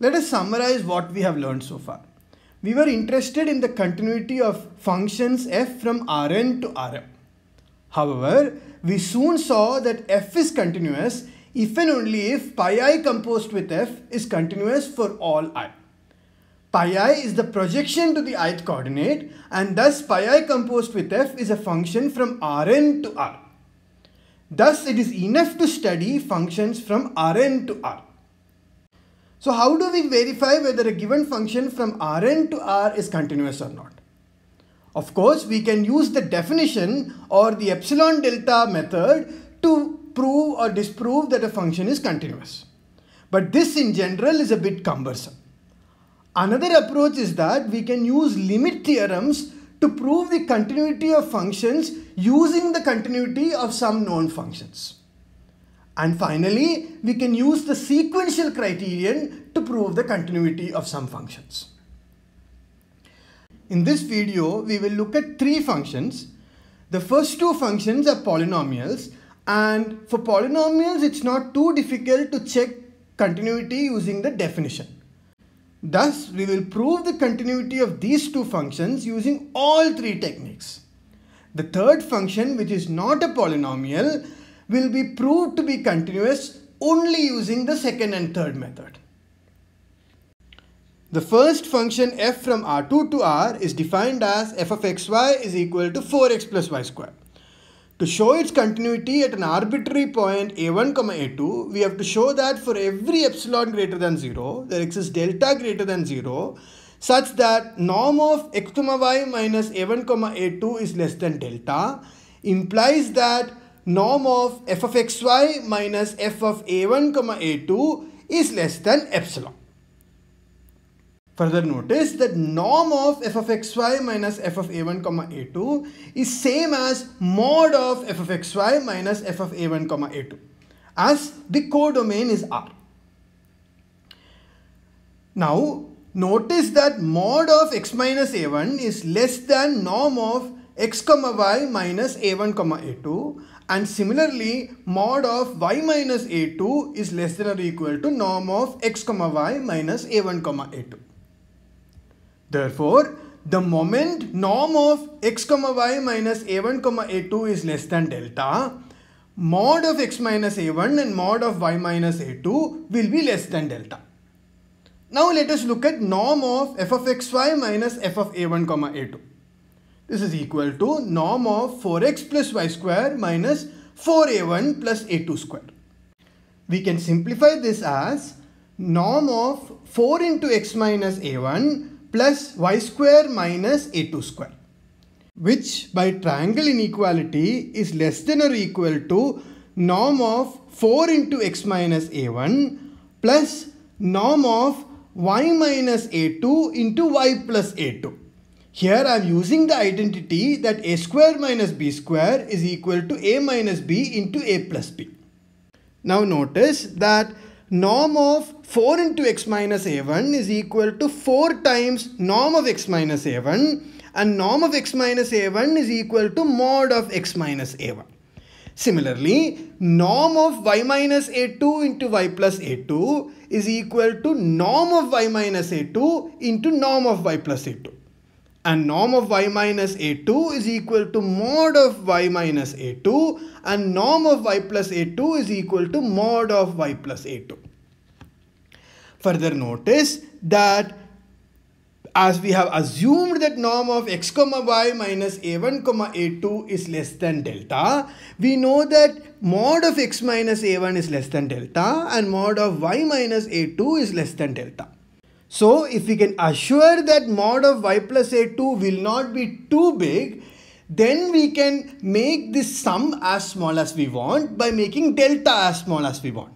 Let us summarize what we have learned so far. We were interested in the continuity of functions f from Rn to Rm. However, we soon saw that f is continuous if and only if pi i composed with f is continuous for all i. Pi i is the projection to the ith coordinate and thus pi i composed with f is a function from Rn to R. Thus, it is enough to study functions from Rn to R. So how do we verify whether a given function from Rn to R is continuous or not? Of course, we can use the definition or the epsilon delta method to prove or disprove that a function is continuous. But this in general is a bit cumbersome. Another approach is that we can use limit theorems to prove the continuity of functions using the continuity of some known functions. And finally, we can use the sequential criterion to prove the continuity of some functions. In this video, we will look at three functions. The first two functions are polynomials and for polynomials, it's not too difficult to check continuity using the definition. Thus, we will prove the continuity of these two functions using all three techniques. The third function, which is not a polynomial, will be proved to be continuous only using the second and third method. The first function f from R2 to R is defined as f of xy is equal to 4x plus y square. To show its continuity at an arbitrary point a1, a2, we have to show that for every epsilon greater than 0, there exists delta greater than 0, such that norm of x, y minus a1, a2 is less than delta implies that norm of f of xy minus f of a1 comma a2 is less than epsilon. Further notice that norm of f of xy minus f of a1 comma a2 is same as mod of f of xy minus f of a1 comma a2 as the codomain is R. Now notice that mod of x minus a1 is less than norm of x comma y minus a1 comma a2 and similarly mod of y minus a2 is less than or equal to norm of x comma y minus a1 comma a2. Therefore, the moment norm of x comma y minus a1 comma a2 is less than delta, mod of x minus a1 and mod of y minus a2 will be less than delta. Now let us look at norm of f of xy minus f of a1 comma a2. This is equal to norm of 4x plus y square minus 4a1 plus a2 square. We can simplify this as norm of 4 into x minus a1 plus y square minus a2 square which by triangle inequality is less than or equal to norm of 4 into x minus a1 plus norm of y minus a2 into y plus a2. Here I am using the identity that a square minus b square is equal to a minus b into a plus b. Now notice that norm of 4 into x minus a1 is equal to 4 times norm of x minus a1 and norm of x minus a1 is equal to mod of x minus a1. Similarly, norm of y minus a2 into y plus a2 is equal to norm of y minus a2 into norm of y plus a2 and norm of y minus a2 is equal to mod of y minus a2 and norm of y plus a2 is equal to mod of y plus a2. Further notice that as we have assumed that norm of x comma y minus a1 comma a2 is less than delta, we know that mod of x minus a1 is less than delta and mod of y minus a2 is less than delta. So if we can assure that mod of y plus a2 will not be too big, then we can make this sum as small as we want by making delta as small as we want.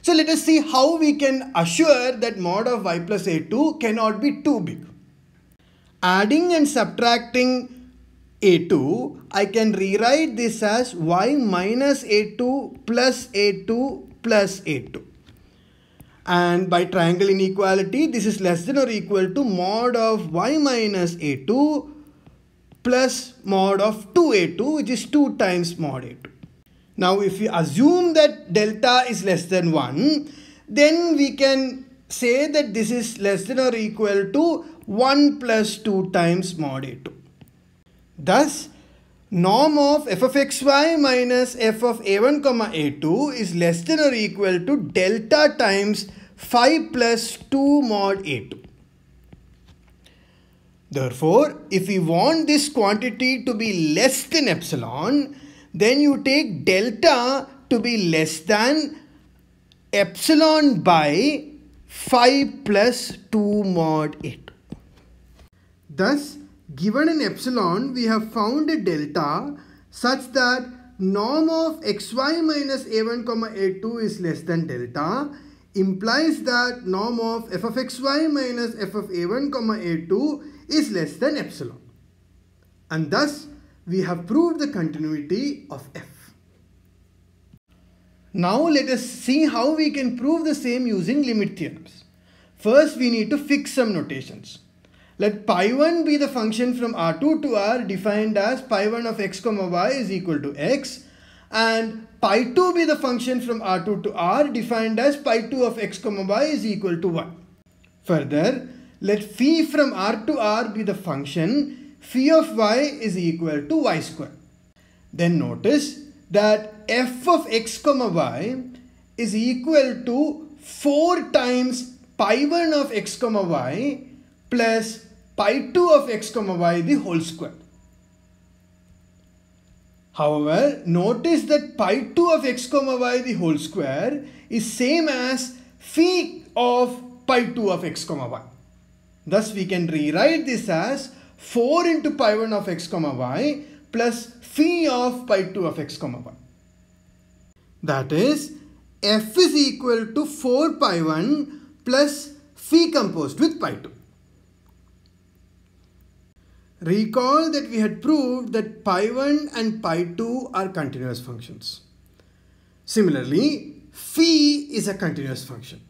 So let us see how we can assure that mod of y plus a2 cannot be too big. Adding and subtracting a2, I can rewrite this as y minus a2 plus a2 plus a2 and by triangle inequality this is less than or equal to mod of y minus a2 plus mod of 2a2 which is 2 times mod a2. Now if we assume that delta is less than 1 then we can say that this is less than or equal to 1 plus 2 times mod a2. Thus norm of f of xy minus f of a1 comma a2 is less than or equal to delta times phi plus 2 mod a2. Therefore, if we want this quantity to be less than epsilon, then you take delta to be less than epsilon by phi plus 2 mod 8. Thus, Given an epsilon, we have found a delta such that norm of xy minus a1 comma a2 is less than delta implies that norm of f of xy minus f of a1 comma a2 is less than epsilon. And thus, we have proved the continuity of f. Now let us see how we can prove the same using limit theorems. First, we need to fix some notations. Let pi1 be the function from R2 to R defined as pi1 of x comma y is equal to x and pi2 be the function from R2 to R defined as pi2 of x comma y is equal to 1. Further, let phi from R to R be the function phi of y is equal to y square. Then notice that f of x comma y is equal to 4 times pi 1 of x comma y plus pi 2 of x comma y the whole square. However, notice that pi 2 of x comma y the whole square is same as phi of pi 2 of x comma y. Thus we can rewrite this as 4 into pi 1 of x comma y plus phi of pi 2 of x comma y. That is f is equal to 4 pi 1 plus phi composed with pi 2. Recall that we had proved that pi1 and pi2 are continuous functions. Similarly, phi is a continuous function.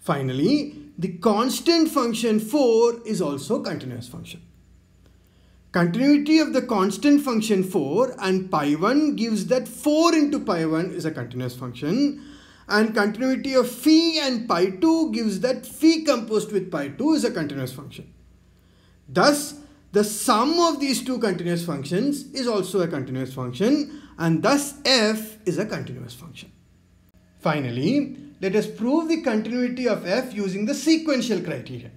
Finally, the constant function 4 is also a continuous function. Continuity of the constant function 4 and pi1 gives that 4 into pi1 is a continuous function and continuity of phi and pi2 gives that phi composed with pi2 is a continuous function. Thus, the sum of these two continuous functions is also a continuous function and thus f is a continuous function. Finally, let us prove the continuity of f using the sequential criterion.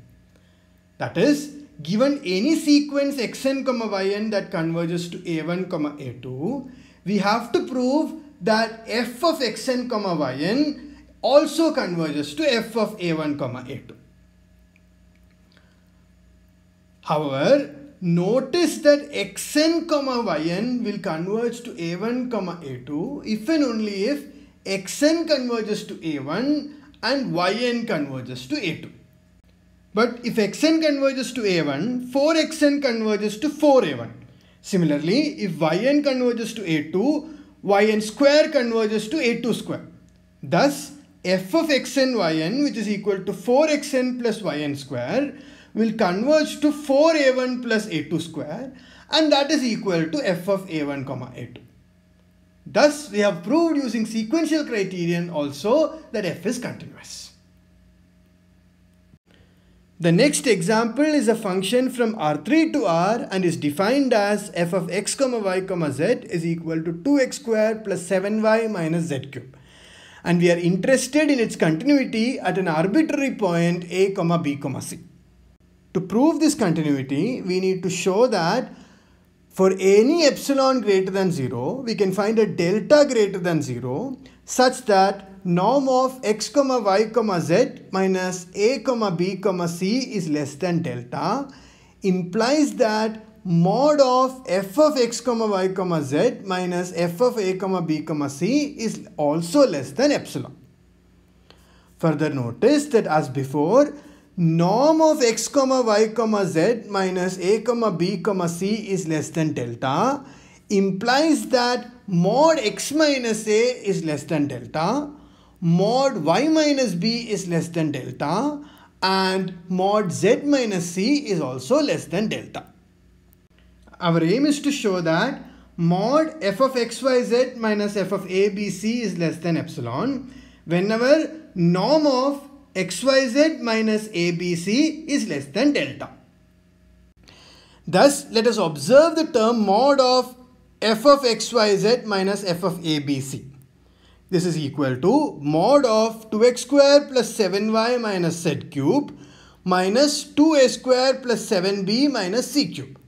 That is, given any sequence xn, yn that converges to a1, a2, we have to prove that f of xn, yn also converges to f of a1, a2. However, notice that xn comma yn will converge to a1 comma a2 if and only if xn converges to a1 and yn converges to a2. But if xn converges to a1, 4xn converges to 4a1. Similarly, if yn converges to a2, yn square converges to a2 square. Thus, f of xn yn which is equal to 4xn plus yn square will converge to 4a1 plus a2 square and that is equal to f of a1 comma a2. Thus, we have proved using sequential criterion also that f is continuous. The next example is a function from R3 to R and is defined as f of x comma y comma z is equal to 2x square plus 7y minus z cube. And we are interested in its continuity at an arbitrary point a comma b comma c. To prove this continuity, we need to show that for any epsilon greater than 0, we can find a delta greater than 0 such that norm of x comma y comma z minus a comma b comma c is less than delta implies that mod of f of x comma y comma z minus f of a comma b comma c is also less than epsilon. Further notice that as before, norm of x comma y comma z minus a comma b comma c is less than delta implies that mod x minus a is less than delta mod y minus b is less than delta and mod z minus c is also less than delta. Our aim is to show that mod f of xyz minus f of abc is less than epsilon whenever norm of xyz minus abc is less than delta. Thus, let us observe the term mod of f of xyz minus f of abc. This is equal to mod of 2x square plus 7y minus z cube minus 2a square plus 7b minus c cube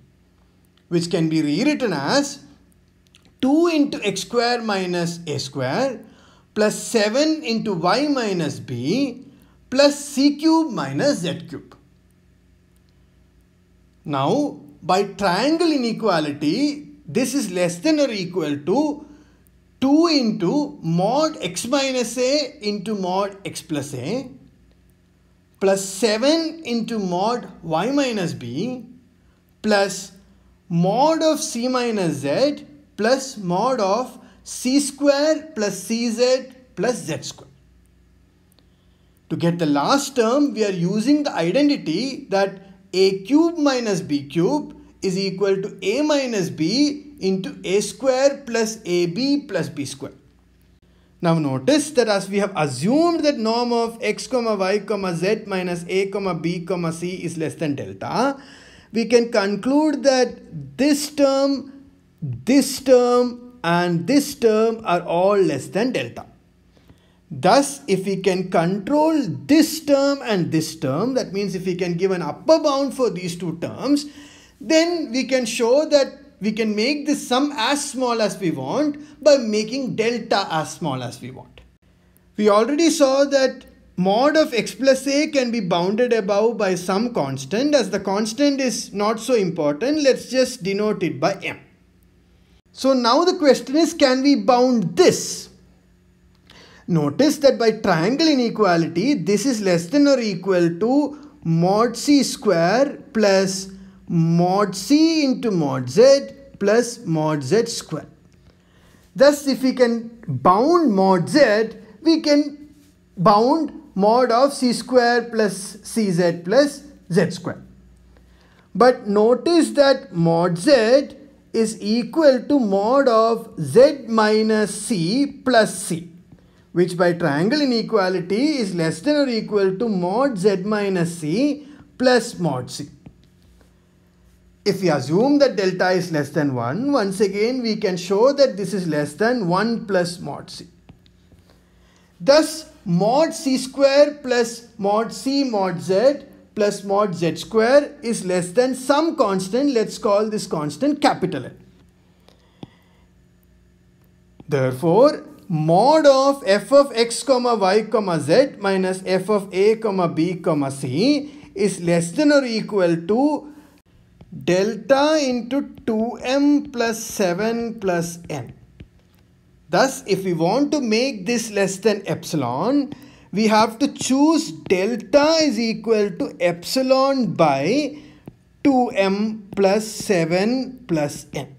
which can be rewritten as 2 into x square minus a square plus 7 into y minus b plus c cube minus z cube. Now, by triangle inequality, this is less than or equal to 2 into mod x minus a into mod x plus a plus 7 into mod y minus b plus mod of c minus z plus mod of c square plus cz plus z square. To get the last term, we are using the identity that a cube minus b cube is equal to a minus b into a square plus ab plus b square. Now notice that as we have assumed that norm of x comma y comma z minus a comma b comma c is less than delta, we can conclude that this term, this term and this term are all less than delta. Thus, if we can control this term and this term, that means if we can give an upper bound for these two terms, then we can show that we can make this sum as small as we want by making delta as small as we want. We already saw that mod of x plus a can be bounded above by some constant as the constant is not so important let's just denote it by m. So now the question is can we bound this Notice that by triangle inequality, this is less than or equal to mod c square plus mod c into mod z plus mod z square. Thus, if we can bound mod z, we can bound mod of c square plus cz plus z square. But notice that mod z is equal to mod of z minus c plus c which by triangle inequality is less than or equal to mod z minus c plus mod c. If we assume that delta is less than 1, once again we can show that this is less than 1 plus mod c. Thus, mod c square plus mod c mod z plus mod z square is less than some constant. Let's call this constant capital N. Therefore, mod of f of x comma y comma z minus f of a comma b comma c is less than or equal to delta into 2m plus 7 plus n. Thus, if we want to make this less than epsilon, we have to choose delta is equal to epsilon by 2m plus 7 plus n.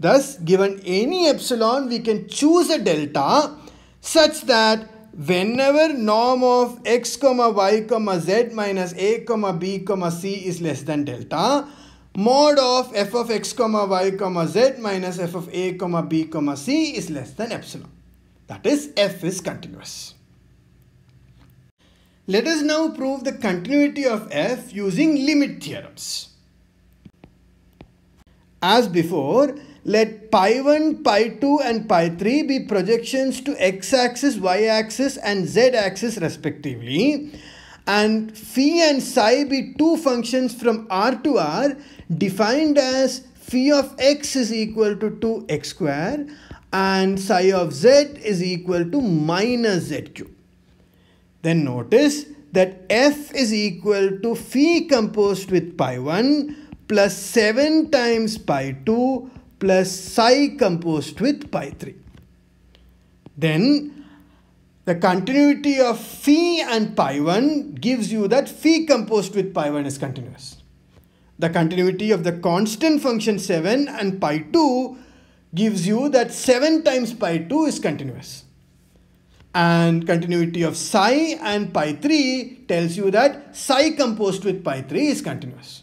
Thus, given any epsilon, we can choose a delta such that whenever norm of x comma y comma z minus a comma b comma c is less than delta, mod of f of x comma y comma z minus f of a comma b comma c is less than epsilon. That is, f is continuous. Let us now prove the continuity of f using limit theorems. As before, let pi 1, pi 2 and pi 3 be projections to x-axis, y-axis and z-axis respectively. And phi and psi be two functions from R to R defined as phi of x is equal to 2x square and psi of z is equal to minus z cube. Then notice that f is equal to phi composed with pi 1 plus 7 times pi 2 plus psi composed with pi 3. Then the continuity of phi and pi 1 gives you that phi composed with pi 1 is continuous. The continuity of the constant function 7 and pi 2 gives you that 7 times pi 2 is continuous. And continuity of psi and pi 3 tells you that psi composed with pi 3 is continuous.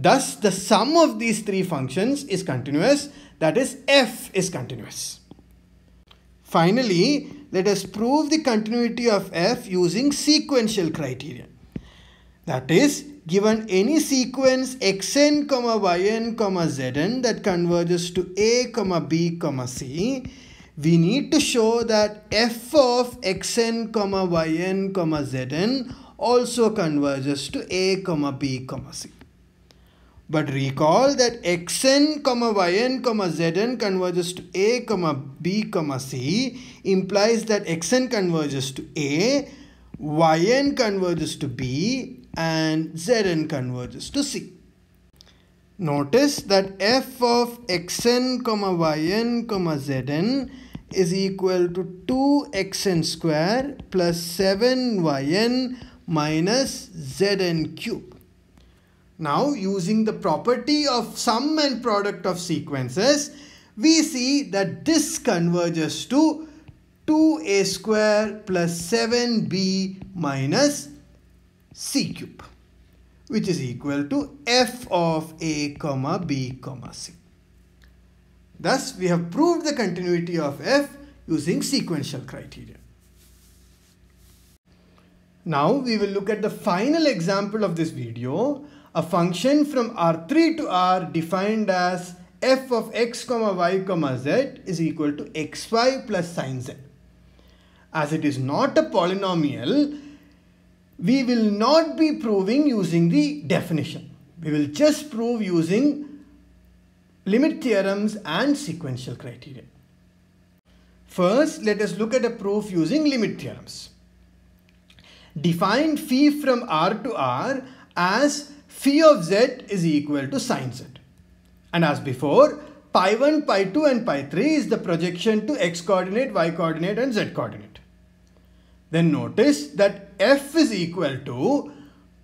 Thus, the sum of these three functions is continuous, that is, f is continuous. Finally, let us prove the continuity of f using sequential criterion. That is, given any sequence xn, yn, zn that converges to a, b, c, we need to show that f of xn, yn, zn also converges to a, b, c. But recall that xn, yn, zn converges to a, b, c implies that xn converges to a, yn converges to b and zn converges to c. Notice that f of xn, yn, zn is equal to 2xn square plus 7yn minus zn cube. Now hmm. using the property of sum and product of sequences, we see that this converges to 2a square plus 7b minus c cube which is equal to f of a comma b comma c. Thus we have proved the continuity of f using sequential criteria. Now we will look at the final example of this video a function from R3 to R defined as f of x comma y comma z is equal to xy plus sine z. As it is not a polynomial, we will not be proving using the definition. We will just prove using limit theorems and sequential criteria. First, let us look at a proof using limit theorems. Define phi from R to R as phi of z is equal to sine z. And as before, pi 1, pi 2 and pi 3 is the projection to x coordinate, y coordinate and z coordinate. Then notice that f is equal to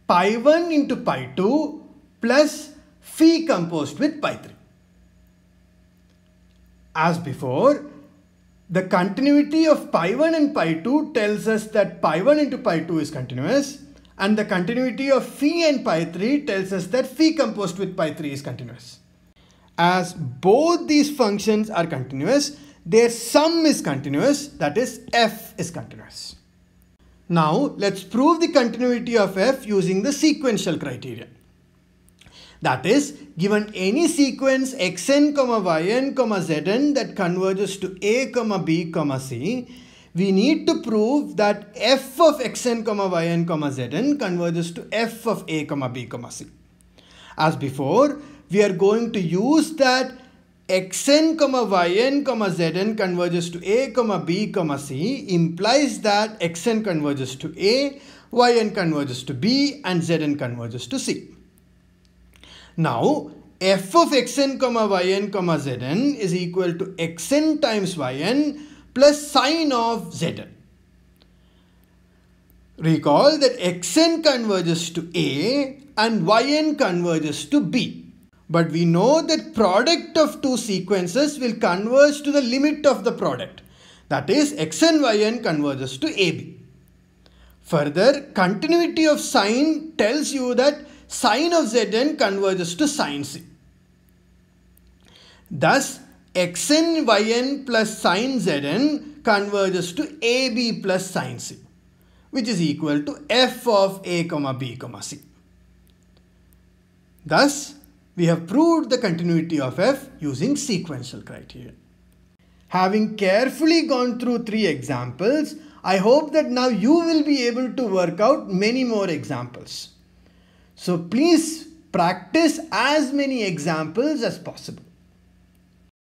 pi 1 into pi 2 plus phi composed with pi 3. As before, the continuity of pi 1 and pi 2 tells us that pi 1 into pi 2 is continuous and the continuity of phi and pi 3 tells us that phi composed with pi 3 is continuous. As both these functions are continuous, their sum is continuous, that is f is continuous. Now let's prove the continuity of f using the sequential criteria. That is, given any sequence xn, yn, zn that converges to a, b, c, we need to prove that f of xn comma yn comma zn converges to f of a comma b comma c. As before, we are going to use that xn comma yn comma zn converges to a comma b comma c implies that xn converges to a, yn converges to b and zn converges to c. Now f of xn comma yn comma zn is equal to xn times yn plus sine of Zn. Recall that xn converges to A and yn converges to B. But we know that product of two sequences will converge to the limit of the product. That is xn yn converges to AB. Further, continuity of sine tells you that sine of Zn converges to sine C. Thus, xn yn plus sine zn converges to ab plus sine c which is equal to f of a comma b comma c. Thus, we have proved the continuity of f using sequential criteria. Having carefully gone through three examples, I hope that now you will be able to work out many more examples. So please practice as many examples as possible.